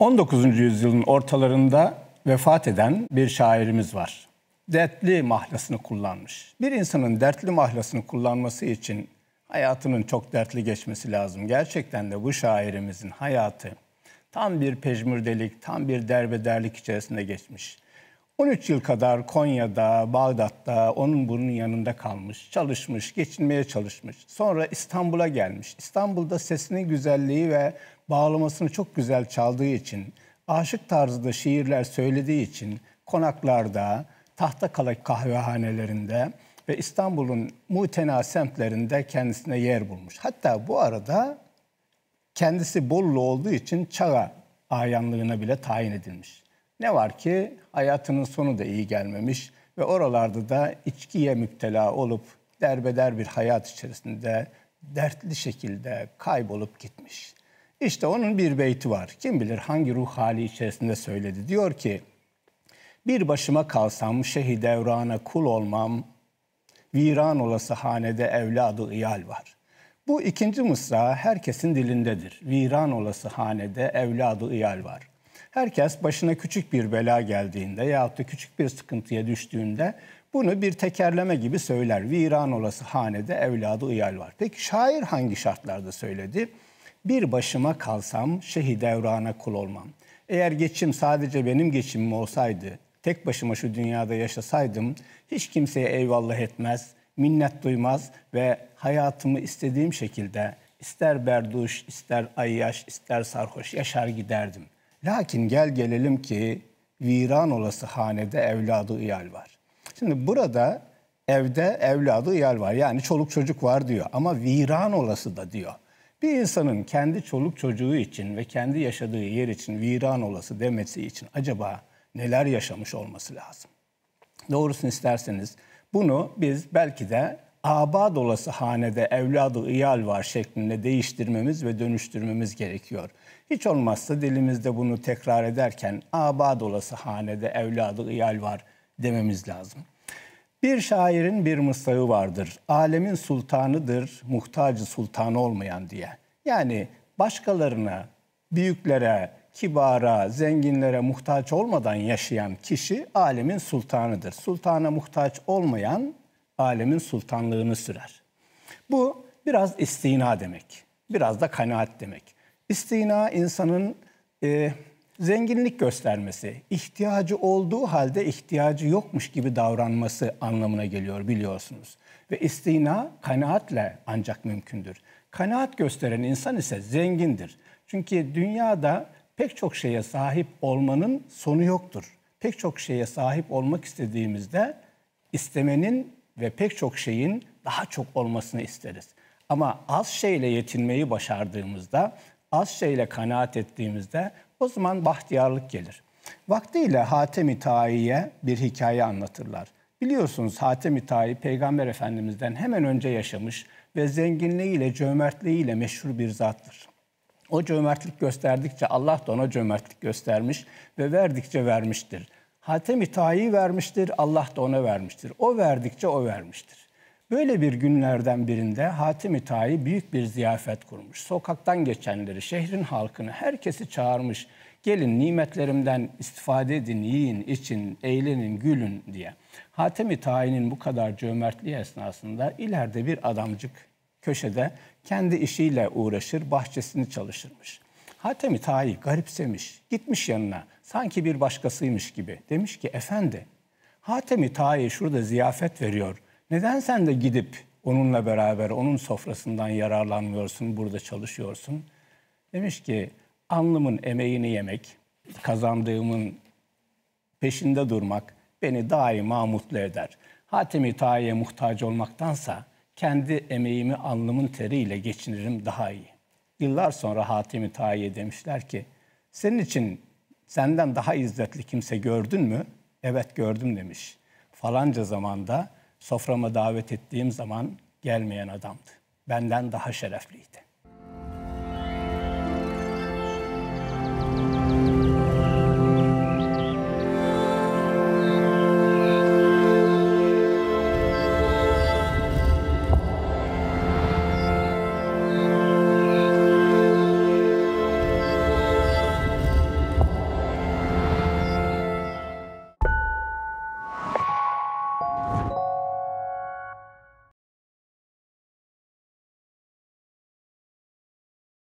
19. yüzyılın ortalarında vefat eden bir şairimiz var. Dertli mahlasını kullanmış. Bir insanın dertli mahlasını kullanması için hayatının çok dertli geçmesi lazım. Gerçekten de bu şairimizin hayatı tam bir pejmürdelik, tam bir derbederlik içerisinde geçmiş. 13 yıl kadar Konya'da, Bağdat'ta onun bunun yanında kalmış, çalışmış, geçinmeye çalışmış. Sonra İstanbul'a gelmiş. İstanbul'da sesinin güzelliği ve bağlamasını çok güzel çaldığı için, aşık tarzda şiirler söylediği için konaklarda, tahta kalak kahvehanelerinde ve İstanbul'un mutena semtlerinde kendisine yer bulmuş. Hatta bu arada kendisi Bollu olduğu için Çağa ayanlığına bile tayin edilmiş. Ne var ki hayatının sonu da iyi gelmemiş ve oralarda da içkiye müptela olup derbeder bir hayat içerisinde dertli şekilde kaybolup gitmiş. İşte onun bir beyti var. Kim bilir hangi ruh hali içerisinde söyledi. Diyor ki, bir başıma kalsam şehid evrana kul olmam, viran olası hanede evladı iyal var. Bu ikinci mısra herkesin dilindedir. Viran olası hanede evladı iyal var. Herkes başına küçük bir bela geldiğinde yahut da küçük bir sıkıntıya düştüğünde bunu bir tekerleme gibi söyler. Viran olası hanede evladı iyal var. Peki şair hangi şartlarda söyledi? Bir başıma kalsam şehi devrana kul olmam. Eğer geçim sadece benim geçimim olsaydı, tek başıma şu dünyada yaşasaydım hiç kimseye eyvallah etmez, minnet duymaz ve hayatımı istediğim şekilde ister berduş, ister ayyaş, ister sarhoş yaşar giderdim. Lakin gel gelelim ki viran olası hanede evladı iyal var. Şimdi burada evde evladı iyal var. Yani çoluk çocuk var diyor ama viran olası da diyor. Bir insanın kendi çoluk çocuğu için ve kendi yaşadığı yer için viran olası demesi için acaba neler yaşamış olması lazım? Doğrusunu isterseniz bunu biz belki de abad dolası hanede evladı iyal var şeklinde değiştirmemiz ve dönüştürmemiz gerekiyor. Hiç olmazsa dilimizde bunu tekrar ederken abad dolası hanede evladı iyal var dememiz lazım. Bir şairin bir mısrağı vardır. Alemin sultanıdır, muhtacı sultan olmayan diye. Yani başkalarına, büyüklere, kibara, zenginlere muhtaç olmadan yaşayan kişi alemin sultanıdır. Sultana muhtaç olmayan alemin sultanlığını sürer. Bu biraz istina demek. Biraz da kanaat demek. İstina insanın e, zenginlik göstermesi, ihtiyacı olduğu halde ihtiyacı yokmuş gibi davranması anlamına geliyor biliyorsunuz. Ve istina kanaatle ancak mümkündür. Kanaat gösteren insan ise zengindir. Çünkü dünyada pek çok şeye sahip olmanın sonu yoktur. Pek çok şeye sahip olmak istediğimizde istemenin ve pek çok şeyin daha çok olmasını isteriz. Ama az şeyle yetinmeyi başardığımızda, az şeyle kanaat ettiğimizde o zaman bahtiyarlık gelir. Vaktiyle Hatemi Tai'ye bir hikaye anlatırlar. Biliyorsunuz Hatemi Tai Peygamber Efendimiz'den hemen önce yaşamış ve zenginliğiyle, cömertliğiyle meşhur bir zattır. O cömertlik gösterdikçe Allah da ona cömertlik göstermiş ve verdikçe vermiştir. Hatemi Tayi vermiştir, Allah da ona vermiştir. O verdikçe o vermiştir. Böyle bir günlerden birinde Hatim-i Tayi büyük bir ziyafet kurmuş. Sokaktan geçenleri, şehrin halkını, herkesi çağırmış. Gelin nimetlerimden istifade edin, yiyin, için, eğlenin, gülün diye. Hatem-i Tayi'nin bu kadar cömertliği esnasında ileride bir adamcık köşede kendi işiyle uğraşır, bahçesini çalışırmış. Hatem-i Tayi garipsemiş, gitmiş yanına sanki bir başkasıymış gibi. Demiş ki efendi, Hatem-i Tayi şurada ziyafet veriyor.'' Neden sen de gidip onunla beraber onun sofrasından yararlanmıyorsun, burada çalışıyorsun? Demiş ki alnımın emeğini yemek, kazandığımın peşinde durmak beni daima mutlu eder. Hatemi Tahi'ye muhtaç olmaktansa kendi emeğimi alnımın teriyle geçinirim daha iyi. Yıllar sonra Hatemi Tahi'ye demişler ki senin için senden daha izzetli kimse gördün mü? Evet gördüm demiş. Falanca zamanda soframa davet ettiğim zaman gelmeyen adamdı. Benden daha şerefliydi.